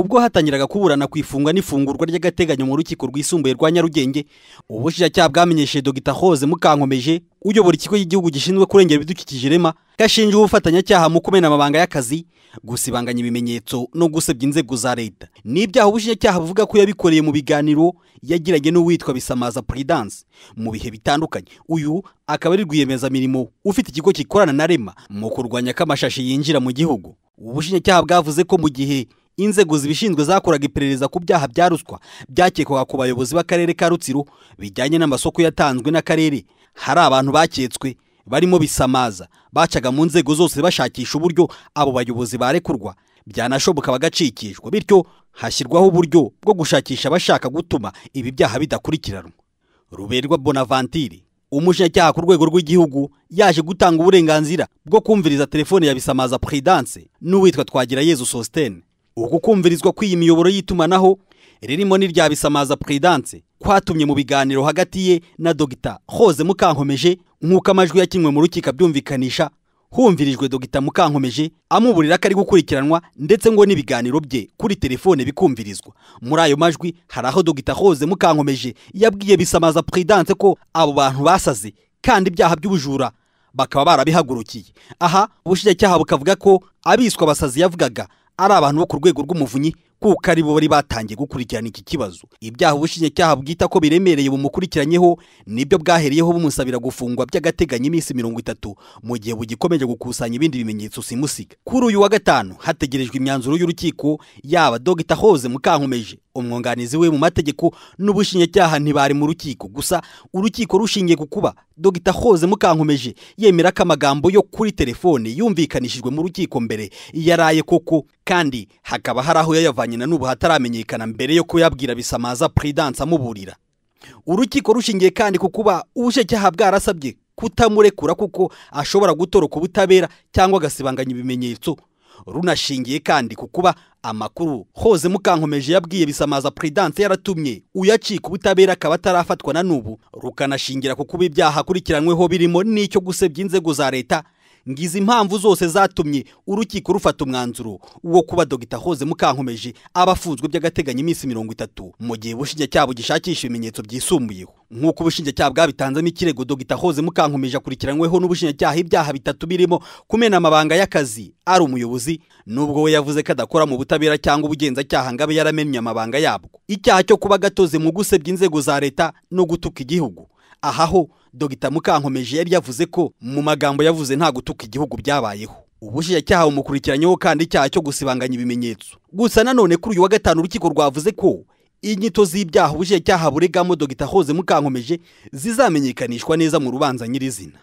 ubwo hatangiraga kuburana ku ifungwa n'ifungurwa ry'agateganyo mu rukiko rwisumbuye rwa Nyarugenge ubushinjacyaha bwamenyesheje Dr Hose Mukankomeje uyobora ikigo y'igihugu gishinzwe kurengera ibidukikije REMA gashinja ubufatanyacyaha mu kumena amabanga y'akazi gusibanganya ibimenyetso no gusebya inzego za leta n'ibyaha ubushinjacyaha buvuga ko yabikoreye mu biganiro yagiranye n'uwitwa Bisamaza Prudence mu bihe bitandukanye uyu akaba ari rwiyemezamirimo ufite ikigo kikorana na REMA mu kurwanya ko amashashi yinjira mu gihugu ubushinjacyaha bwavuze ko mu gihe inzego zibishinzwe zakoraga iperereza ku byaha bya ruswa byakekwaga ku bayobozi b'akarere ka rutsiro bijyanye n'amasoko yatanzwe n'akarere hari abantu baketswe barimo bisamaza bacaga mu nzego zose bashakisha uburyo abo bayobozi barekurwa byanashoboka bagacikishwa bityo hashyirwaho uburyo bwo gushakisha abashaka gutuma ibi byaha bidakurikiranwa ruberwa bonavantire umushinjacyaha ku rwego rw'igihugu yaje gutanga uburenganzira bwo kumviriza telefone ya bisamaza puridanse n'uwitwa Yezu sositene uku kumvirizwa kw'iyi miyoboro y'itumanaho ririmo n'iryabisamaza perezidanse kwatumye mu biganiro hagati ye na dogita hoze mukankomeje nk'uko amajwi yakinwe mu rukiko abyumvikanisha humvirijwe dogita mukankomeje amuburira ko ari gukurikiranwa ndetse ngo n'ibiganiro bye kuri telefone bikumvirizwa muri ayo majwi hari aho dogita Hose mukankomeje yabwiye bisamaza perezidanse ko abo bantu basaze kandi ibyaha by'ubujura bakaba barabihagurukiye aha ubushinjacyaha bukavuga ko abiswa basazi yavugaga ari abantu bo ku rwego rw'umuvunyi kuko ari bo bari batangiye gukurikirana iki kibazo ibyaha ubushinjacyaha bwita ko biremereye bumukurikiranyeho nibyo bwahereyeho bumusabira gufungwa by'agateganyo iminsi mirongo itatu mu gihe bugikomeje gukusanya ibindi bimenyetso simusiga kuri uyu wa gatanu hategerejwe imyanzuro y'urukiko yaba Dr Hoze Mukankomeje umwunganizi we mu mategeko n'ubushinjacyaha ntibari mu rukiko gusa urukiko rushingiye ku kuba Dr Hoze Mukankomeje yemera ko amagambo yo kuri telefone yumvikanishijwe mu rukiko mbere yaraye koko kandi hakaba hari aho yayavanye nyina n'ubu hataramenyekana mbere yo kuyabwira bisamaza Prudence amuburira urukiko rushingiye kandi ku kuba ubushinjacyaha bwarasabye kutamurekura kuko ashobora gutoroka ubutabera cyangwa agasibanganya ibimenyetso runashingiye kandi ku kuba amakuru hose mukankomeje yabwiye bisamaza Prudence yaratumye uyacika ubutabera akaba atarafatwa na n'ubu rukanashingira ku kuba ibyaha akurikiranweho birimo n'icyo gusebya inzego za leta ngize impamvu zose zatumye urukiko rufata umwanzuro wo kuba dogita hoze mukankomeje abafunzwe afunzwe by'agateganyo iminsi mirongo itatu mu gihe ubushinjacyaha gishakisha ibimenyetso byisumbuyeho nk'uko ubushinjacyaha bwabitanzemo ikirego dogita hoze mukankomeje akurikiranyweho n'ubushinjacyaha ibyaha bitatu birimo kumena amabanga y'akazi ari umuyobozi nubwo we yavuze ko adakora mu butabera cyangwa ubugenzacyaha ngo abe yaramennye amabanga yabwo icyaha cyo kuba gatoze mu gusebya inzego za leta no gutuka igihugu aha ho dogita mukankomeje yari yavuze ko mu magambo yavuze nta gutuka igihugu byabayeho ubushinjacyaha bumukurikiranyeho kandi icyaha cyo gusibanganya ibimenyetso gusa nanone kuri uyu wa gatanu urukiko rwavuze ko inyito z'ibyaha ubushinjacyaha buregamo dogita hoze mukankomeje zizamenyekanishwa neza mu rubanza nyirizina